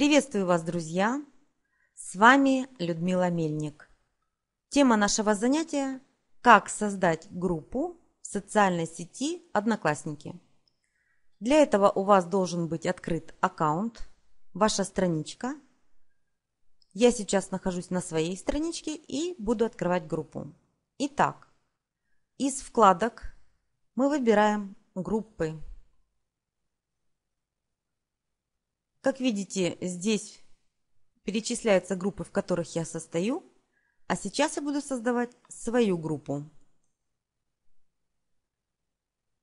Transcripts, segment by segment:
Приветствую вас, друзья! С вами Людмила Мельник. Тема нашего занятия – как создать группу в социальной сети «Одноклассники». Для этого у вас должен быть открыт аккаунт, ваша страничка. Я сейчас нахожусь на своей страничке и буду открывать группу. Итак, из вкладок мы выбираем группы. Как видите, здесь перечисляются группы, в которых я состою, а сейчас я буду создавать свою группу.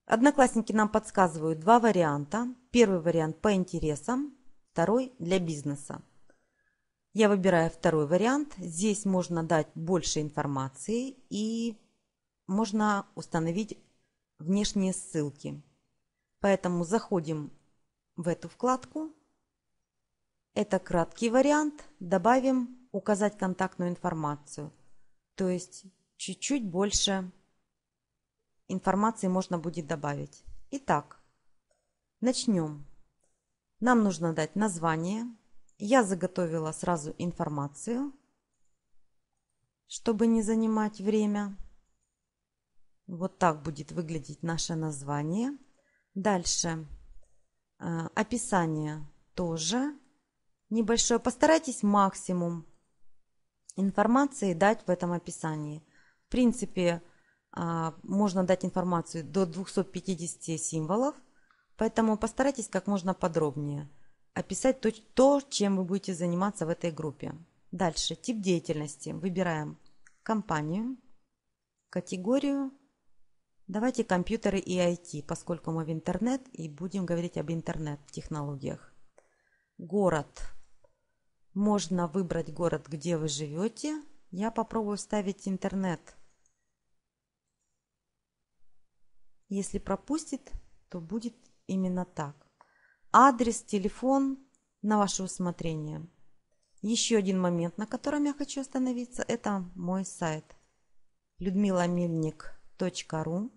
Одноклассники нам подсказывают два варианта. Первый вариант по интересам, второй для бизнеса. Я выбираю второй вариант. Здесь можно дать больше информации и можно установить внешние ссылки. Поэтому заходим в эту вкладку это краткий вариант. Добавим указать контактную информацию. То есть чуть-чуть больше информации можно будет добавить. Итак, начнем. Нам нужно дать название. Я заготовила сразу информацию, чтобы не занимать время. Вот так будет выглядеть наше название. Дальше э, описание тоже небольшое, постарайтесь максимум информации дать в этом описании. В принципе, а, можно дать информацию до 250 символов, поэтому постарайтесь как можно подробнее описать то, то, чем вы будете заниматься в этой группе. Дальше, тип деятельности. Выбираем компанию, категорию. Давайте компьютеры и IT, поскольку мы в интернет и будем говорить об интернет-технологиях. Город. Можно выбрать город, где вы живете. Я попробую вставить интернет. Если пропустит, то будет именно так. Адрес, телефон на ваше усмотрение. Еще один момент, на котором я хочу остановиться, это мой сайт людмиламельник.ру,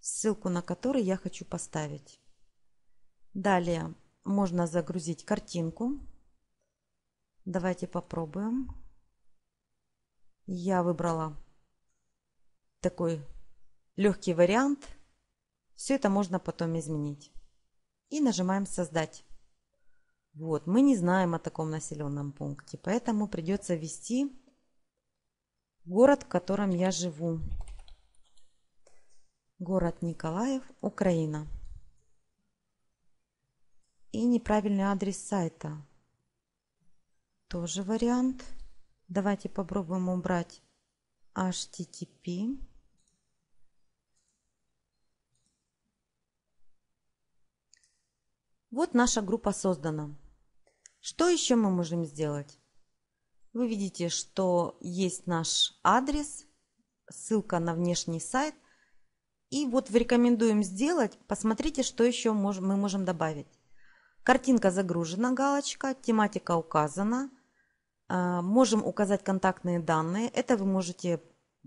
ссылку на который я хочу поставить. Далее можно загрузить картинку, Давайте попробуем. Я выбрала такой легкий вариант. Все это можно потом изменить. И нажимаем «Создать». Вот, мы не знаем о таком населенном пункте, поэтому придется ввести город, в котором я живу. Город Николаев, Украина. И неправильный адрес сайта – тоже вариант. Давайте попробуем убрать HTTP. Вот наша группа создана. Что еще мы можем сделать? Вы видите, что есть наш адрес, ссылка на внешний сайт. И вот в рекомендуем сделать, посмотрите, что еще мы можем добавить. Картинка загружена, галочка, тематика указана, а, можем указать контактные данные. Это вы можете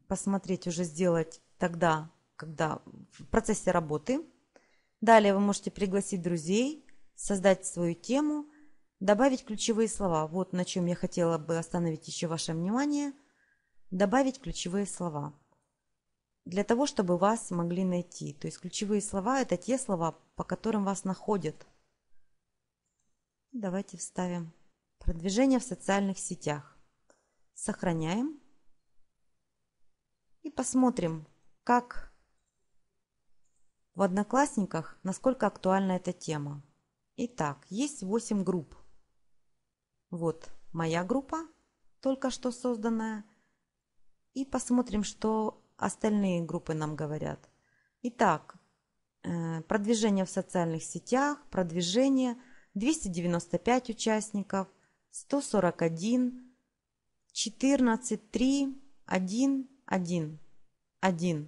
посмотреть уже сделать тогда, когда в процессе работы. Далее вы можете пригласить друзей, создать свою тему, добавить ключевые слова. Вот на чем я хотела бы остановить еще ваше внимание. Добавить ключевые слова для того, чтобы вас могли найти. То есть ключевые слова – это те слова, по которым вас находят. Давайте вставим. Продвижение в социальных сетях. Сохраняем. И посмотрим, как в Одноклассниках, насколько актуальна эта тема. Итак, есть 8 групп. Вот моя группа, только что созданная. И посмотрим, что остальные группы нам говорят. Итак, э, продвижение в социальных сетях, продвижение, 295 участников – 141, 14, 3, 1, 1, 1.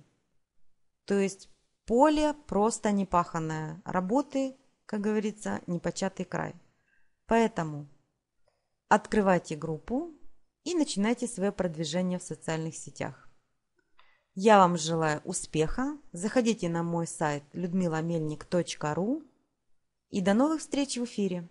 То есть поле просто непаханное. Работы, как говорится, непочатый край. Поэтому открывайте группу и начинайте свое продвижение в социальных сетях. Я вам желаю успеха. Заходите на мой сайт людмиламельник.ру и до новых встреч в эфире!